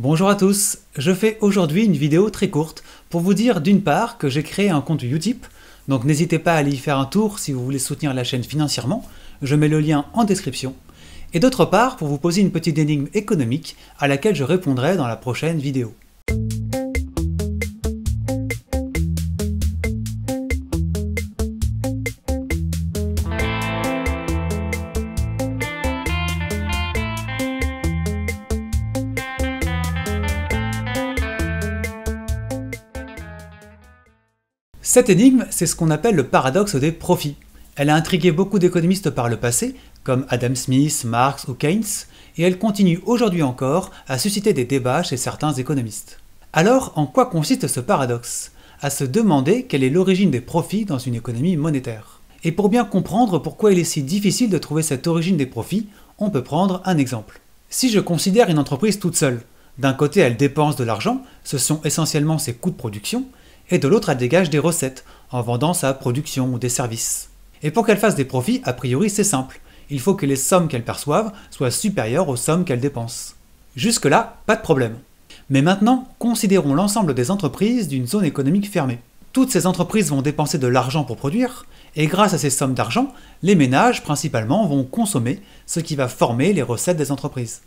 Bonjour à tous, je fais aujourd'hui une vidéo très courte pour vous dire d'une part que j'ai créé un compte Utip, donc n'hésitez pas à aller y faire un tour si vous voulez soutenir la chaîne financièrement, je mets le lien en description, et d'autre part pour vous poser une petite énigme économique à laquelle je répondrai dans la prochaine vidéo. Cette énigme, c'est ce qu'on appelle le paradoxe des profits. Elle a intrigué beaucoup d'économistes par le passé, comme Adam Smith, Marx ou Keynes, et elle continue aujourd'hui encore à susciter des débats chez certains économistes. Alors, en quoi consiste ce paradoxe À se demander quelle est l'origine des profits dans une économie monétaire. Et pour bien comprendre pourquoi il est si difficile de trouver cette origine des profits, on peut prendre un exemple. Si je considère une entreprise toute seule, d'un côté elle dépense de l'argent, ce sont essentiellement ses coûts de production, et de l'autre, elle dégage des recettes en vendant sa production ou des services. Et pour qu'elle fasse des profits, a priori, c'est simple. Il faut que les sommes qu'elle perçoive soient supérieures aux sommes qu'elle dépense. Jusque-là, pas de problème. Mais maintenant, considérons l'ensemble des entreprises d'une zone économique fermée. Toutes ces entreprises vont dépenser de l'argent pour produire, et grâce à ces sommes d'argent, les ménages principalement vont consommer, ce qui va former les recettes des entreprises.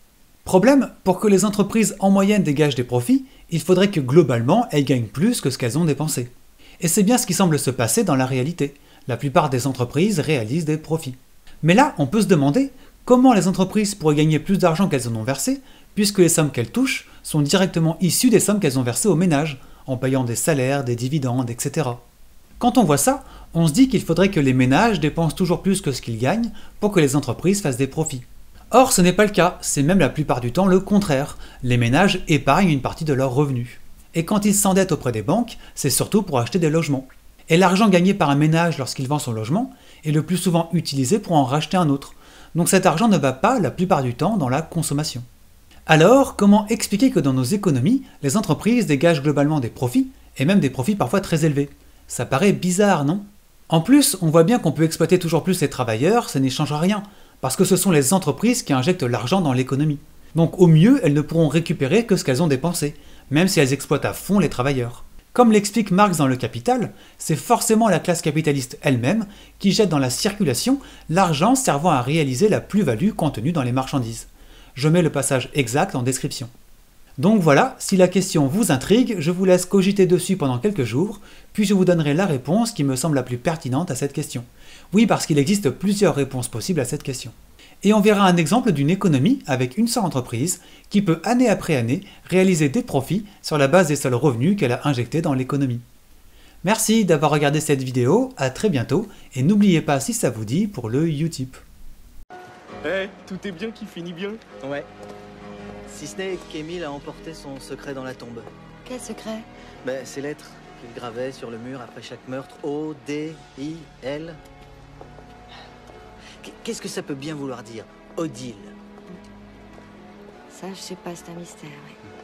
Problème, pour que les entreprises en moyenne dégagent des profits, il faudrait que globalement elles gagnent plus que ce qu'elles ont dépensé. Et c'est bien ce qui semble se passer dans la réalité. La plupart des entreprises réalisent des profits. Mais là, on peut se demander comment les entreprises pourraient gagner plus d'argent qu'elles en ont versé, puisque les sommes qu'elles touchent sont directement issues des sommes qu'elles ont versées aux ménages, en payant des salaires, des dividendes, etc. Quand on voit ça, on se dit qu'il faudrait que les ménages dépensent toujours plus que ce qu'ils gagnent pour que les entreprises fassent des profits. Or, ce n'est pas le cas, c'est même la plupart du temps le contraire. Les ménages épargnent une partie de leurs revenus. Et quand ils s'endettent auprès des banques, c'est surtout pour acheter des logements. Et l'argent gagné par un ménage lorsqu'il vend son logement est le plus souvent utilisé pour en racheter un autre. Donc cet argent ne va pas la plupart du temps dans la consommation. Alors, comment expliquer que dans nos économies, les entreprises dégagent globalement des profits, et même des profits parfois très élevés Ça paraît bizarre, non En plus, on voit bien qu'on peut exploiter toujours plus les travailleurs, ça n'y changera rien, parce que ce sont les entreprises qui injectent l'argent dans l'économie. Donc au mieux, elles ne pourront récupérer que ce qu'elles ont dépensé, même si elles exploitent à fond les travailleurs. Comme l'explique Marx dans Le Capital, c'est forcément la classe capitaliste elle-même qui jette dans la circulation l'argent servant à réaliser la plus-value contenue dans les marchandises. Je mets le passage exact en description. Donc voilà, si la question vous intrigue, je vous laisse cogiter dessus pendant quelques jours, puis je vous donnerai la réponse qui me semble la plus pertinente à cette question. Oui, parce qu'il existe plusieurs réponses possibles à cette question. Et on verra un exemple d'une économie avec une seule entreprise qui peut année après année réaliser des profits sur la base des seuls revenus qu'elle a injectés dans l'économie. Merci d'avoir regardé cette vidéo, à très bientôt, et n'oubliez pas si ça vous dit pour le Utip. Eh, tout est bien qui finit bien Ouais. Si ce n'est qu'Emile a emporté son secret dans la tombe. Quel secret ben, Ces lettres qu'il gravait sur le mur après chaque meurtre. O, D, I, L. Qu'est-ce que ça peut bien vouloir dire Odile. Ça, je sais pas, c'est un mystère, oui.